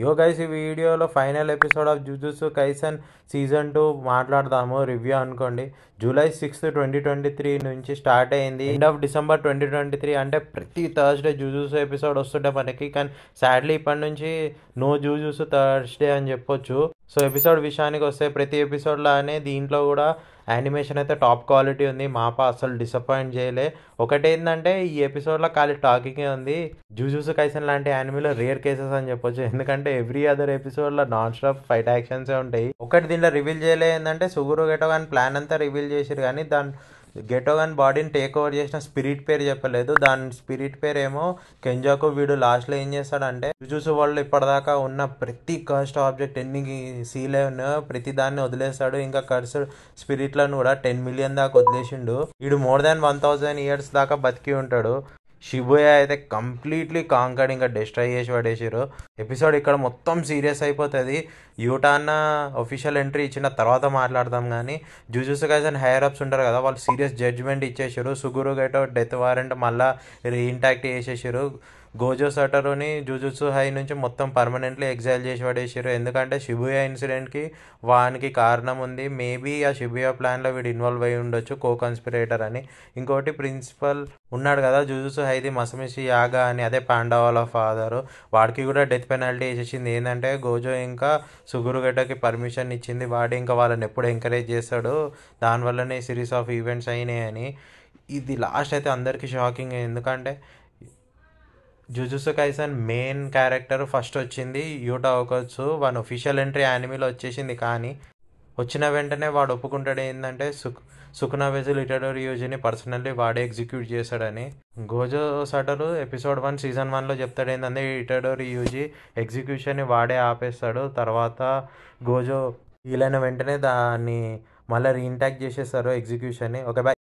యో గైస్ ఈ వీడియోలో ఫైనల్ ఎపిసోడ్ ఆఫ్ జుజుస్ కైసన్ సీజన్ టూ మాట్లాడదాము రివ్యూ అనుకోండి July sixth twenty twenty three నుంచి స్టార్ట్ అయింది end of December twenty twenty three అంటే ప్రతి థర్స్డే జూజూస్ ఎపిసోడ్ వస్తుంటే మనకి కానీ సాడ్లీ ఇప్పటి నుంచి నో జూజుసు థర్స్డే అని చెప్పొచ్చు సో ఎపిసోడ్ విషయానికి వస్తే ప్రతి ఎపిసోడ్లానే దీంట్లో కూడా యానిమేషన్ అయితే టాప్ క్వాలిటీ ఉంది మాప అసలు డిసప్పాయింట్ చేయలే ఒకటేందంటే ఈ ఎపిసోడ్లో ఖాళీ టాకింగే ఉంది జూజూస్ కైసన్ లాంటి యానిమీలో రేర్ కేసెస్ అని చెప్పొచ్చు ఎందుకంటే ఎవ్రీ అదర్ ఎపిసోడ్లో నాన్ స్టాప్ ఫైట్ యాక్షన్సే ఉంటాయి ఒకటి దీంట్లో రివీల్ చేయలే ఏంటంటే సుగురు గెటో కానీ ప్లాన్ అంతా రివీల్ చేసారు కానీ దాని గెటోగన్ బాడీని టేక్ ఓవర్ చేసిన స్పిరిట్ పేరు చెప్పలేదు దాని స్పిరిట్ పేరు ఏమో కెంజాకు వీడు లాస్ట్లో ఏం చేస్తాడంటే జుజుసు వాళ్ళు ఇప్పటిదాకా ఉన్న ప్రతి కస్ట్ ఆబ్జెక్ట్ ఎన్ని సీలే ఉన్నాయో ప్రతి దాన్ని వదిలేస్తాడు ఇంకా కర్స్ స్పిరిట్లను కూడా టెన్ మిలియన్ దాకా వదిలేసిండు వీడు more than one thousand years దాకా బతికి ఉంటాడు శివయ్య అయితే కంప్లీట్లీ కాంకర్డ్ ఇంకా డిస్ట్రాయ్ చేసి పడేసారు ఎపిసోడ్ ఇక్కడ మొత్తం సీరియస్ అయిపోతుంది యూటాన్న ఒఫీషియల్ ఎంట్రీ ఇచ్చిన తర్వాత మాట్లాడదాం కానీ జూజూస్ గైజ్ అండ్ హైయర్ అప్స్ ఉంటారు కదా వాళ్ళు సీరియస్ జడ్జ్మెంట్ ఇచ్చేసారు సుగురు గైట్ డెత్ వారెంట్ మళ్ళీ రీఇంటాక్ట్ చేసేసారు గోజో సటరోని జుజుత్సు హై నుంచి మొత్తం పర్మనెంట్లీ ఎగ్జైల్ చేసి పడేసారు ఎందుకంటే షిబుయా ఇన్సిడెంట్కి వానికి కారణం ఉంది మేబీ ఆ షిబుయా ప్లాన్లో వీడు ఇన్వాల్వ్ అయి ఉండొచ్చు కో కన్స్పిరేటర్ అని ఇంకోటి ప్రిన్సిపల్ ఉన్నాడు కదా జుజుసు హైది మసమిషి యాగా అని అదే పాండవాల ఫాదరు వాడికి కూడా డెత్ పెనాల్టీ వేసేసింది ఏంటంటే గోజో ఇంకా సుగురుగడ్డకి పర్మిషన్ ఇచ్చింది వాడు ఇంకా వాళ్ళని ఎప్పుడు ఎంకరేజ్ చేస్తాడు దానివల్లనే సిరీస్ ఆఫ్ ఈవెంట్స్ అయినాయని ఇది లాస్ట్ అయితే అందరికీ షాకింగ్ ఎందుకంటే జుజుసు కైసన్ మెయిన్ క్యారెక్టర్ ఫస్ట్ వచ్చింది Yuta Okkotsu one official entry యానిమీలో వచ్చేసింది కానీ వచ్చిన వెంటనే వాడు ఒప్పుకుంటాడు ఏంటంటే సుక్ వెజల్ ఇటడోర్ యూజ్ని పర్సనల్లీ వాడే ఎగ్జిక్యూట్ చేశాడని Gojo Satoru episode one season one చెప్తాడు ఏంటంటే ఇటడోర్ యూజి ఎగ్జిక్యూషన్ని వాడే ఆపేస్తాడు తర్వాత గోజో వీలైన వెంటనే దాన్ని మళ్ళీ రీఇంటాక్ట్ చేసేస్తారు ఎగ్జిక్యూషన్ని ఒక బ్యాక్